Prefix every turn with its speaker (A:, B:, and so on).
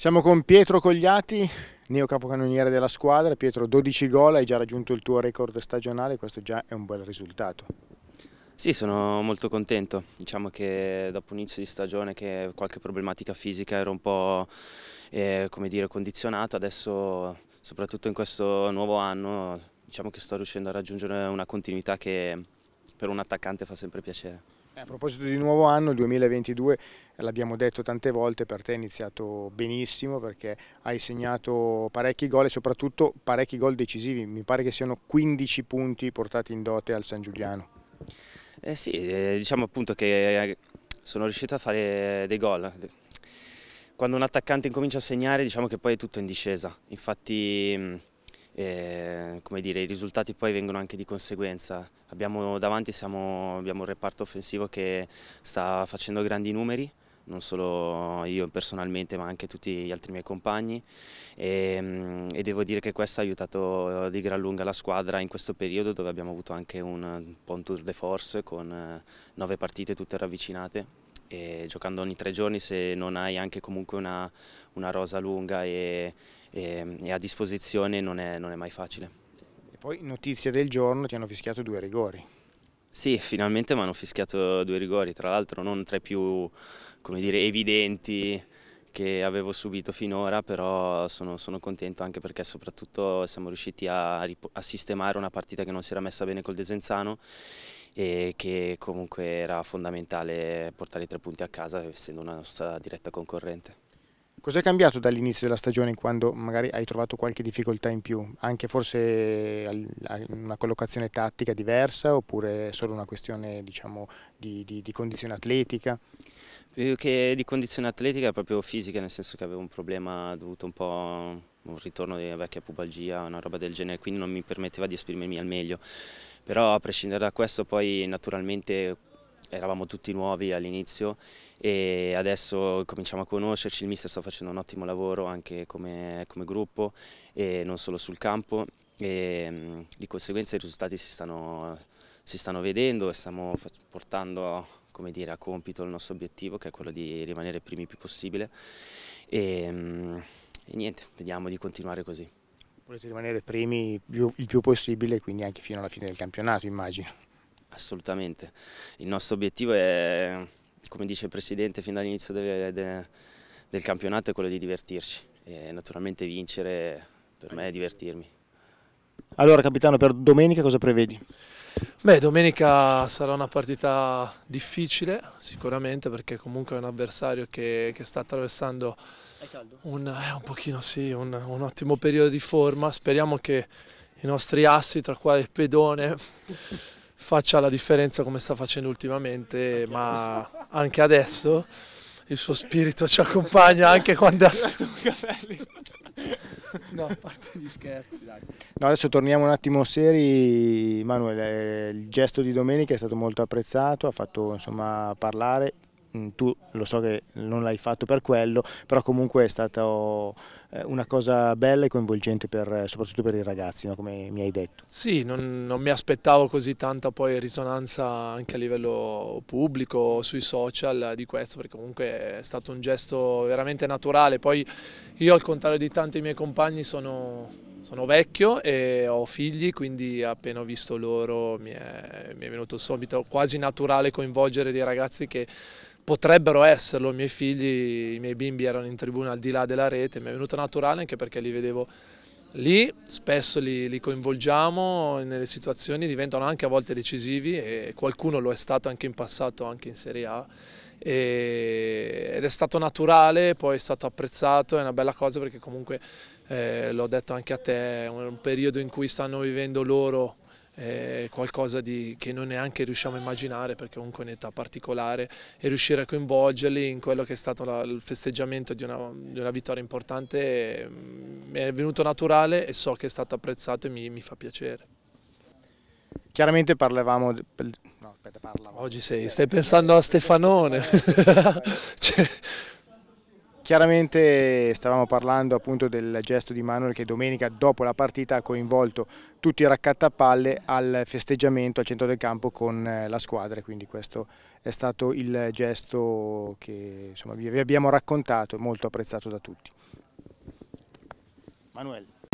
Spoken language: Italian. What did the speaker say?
A: Siamo con Pietro Cogliati, neo capocannoniere della squadra. Pietro, 12 gol, hai già raggiunto il tuo record stagionale, questo già è un bel risultato.
B: Sì, sono molto contento. Diciamo che dopo inizio di stagione che qualche problematica fisica era un po' eh, come dire, condizionato, adesso soprattutto in questo nuovo anno diciamo che sto riuscendo a raggiungere una continuità che per un attaccante fa sempre piacere.
A: A proposito di nuovo anno, il 2022 eh, l'abbiamo detto tante volte, per te è iniziato benissimo perché hai segnato parecchi gol e soprattutto parecchi gol decisivi, mi pare che siano 15 punti portati in dote al San Giuliano.
B: Eh sì, eh, diciamo appunto che eh, sono riuscito a fare dei gol. Quando un attaccante incomincia a segnare diciamo che poi è tutto in discesa, infatti eh, e, dire, i risultati poi vengono anche di conseguenza. Abbiamo davanti siamo, abbiamo un reparto offensivo che sta facendo grandi numeri, non solo io personalmente ma anche tutti gli altri miei compagni e, ehm, e, devo dire che questo ha aiutato eh, di gran lunga la squadra in questo periodo dove abbiamo avuto anche un, un tour de force con eh, nove partite tutte ravvicinate e giocando ogni tre giorni se non hai anche comunque una, una rosa lunga e, e, e, a disposizione non è, non è mai facile.
A: E poi notizie del giorno ti hanno fischiato due rigori.
B: Sì, finalmente mi hanno fischiato due rigori, tra l'altro non tra i più dire, evidenti che avevo subito finora, però sono, sono contento anche perché soprattutto siamo riusciti a, a sistemare una partita che non si era messa bene col Desenzano e che comunque era fondamentale portare i tre punti a casa essendo una nostra diretta concorrente.
A: Cos'è cambiato dall'inizio della stagione quando magari hai trovato qualche difficoltà in più? Anche forse una collocazione tattica diversa oppure solo una questione diciamo, di, di, di, condizione atletica? Più
B: che di condizione atletica proprio fisica, nel senso che avevo un problema dovuto un po' un ritorno di vecchia pubalgia, una roba del genere, quindi non mi permetteva di esprimermi al meglio. Però a prescindere da questo poi naturalmente eravamo tutti nuovi all'inizio e adesso cominciamo a conoscerci, il mister sta facendo un ottimo lavoro anche come, come gruppo e non solo sul campo e di conseguenza i risultati si stanno, si stanno vedendo e stiamo portando dire, a compito il nostro obiettivo che è quello di rimanere primi il più possibile. E, e niente, vediamo di continuare così.
A: Volete rimanere primi il più possibile, quindi anche fino alla fine del campionato, immagino.
B: Assolutamente. Il nostro obiettivo è, come dice il Presidente fin dall'inizio del, del, del, campionato, è quello di divertirci. E naturalmente vincere per me è divertirmi.
A: Allora capitano, per domenica cosa prevedi?
C: Beh, domenica sarà una partita difficile sicuramente perché comunque è un avversario che, che sta attraversando un, eh, un, pochino, sì, un, un, ottimo periodo di forma. Speriamo che i nostri assi, tra quali il pedone, faccia la differenza come sta facendo ultimamente, anche ma adesso. anche adesso il suo spirito ci accompagna anche quando ha è capelli. No, a parte gli scherzi, dai.
A: No, adesso torniamo un attimo seri. Manuel, eh, il gesto di domenica è stato molto apprezzato, ha fatto insomma parlare, Mm, tu lo so che non l'hai fatto per quello, però comunque è stata eh, una cosa bella e coinvolgente per, soprattutto per i ragazzi, no? come mi hai detto.
C: Sì, non, non, mi aspettavo così tanta poi risonanza anche a livello pubblico, sui social di questo, perché comunque è stato un gesto veramente naturale. Poi io al contrario di tanti miei compagni sono... Sono vecchio e ho figli, quindi appena ho visto loro mi è, mi è venuto subito quasi naturale coinvolgere dei ragazzi che potrebbero esserlo, i miei figli, i miei bimbi erano in tribuna al di là della rete, mi è venuto naturale anche perché li vedevo lì, spesso li, li coinvolgiamo nelle situazioni, diventano anche a volte decisivi e qualcuno lo è stato anche in passato, anche in Serie A ed è stato naturale, poi è stato apprezzato, è una bella cosa perché comunque eh, l'ho detto anche a te, è un periodo in cui stanno vivendo loro eh, qualcosa di, che non neanche riusciamo a immaginare perché comunque è un'età particolare e riuscire a coinvolgerli in quello che è stato la, il festeggiamento di una, di una vittoria importante mm, mi è venuto naturale e so che è stato apprezzato e mi, mi fa piacere. Chiaramente parlavamo... No, aspetta, parlavamo. Oggi sei, stai pensando a Stefanone.
A: cioè, Chiaramente stavamo parlando appunto del gesto di Manuel che domenica dopo la partita ha coinvolto tutti i raccattapalle al festeggiamento al centro del campo con eh, la squadra, quindi questo è stato il gesto che insomma, vi abbiamo raccontato e molto apprezzato da tutti. Manuel.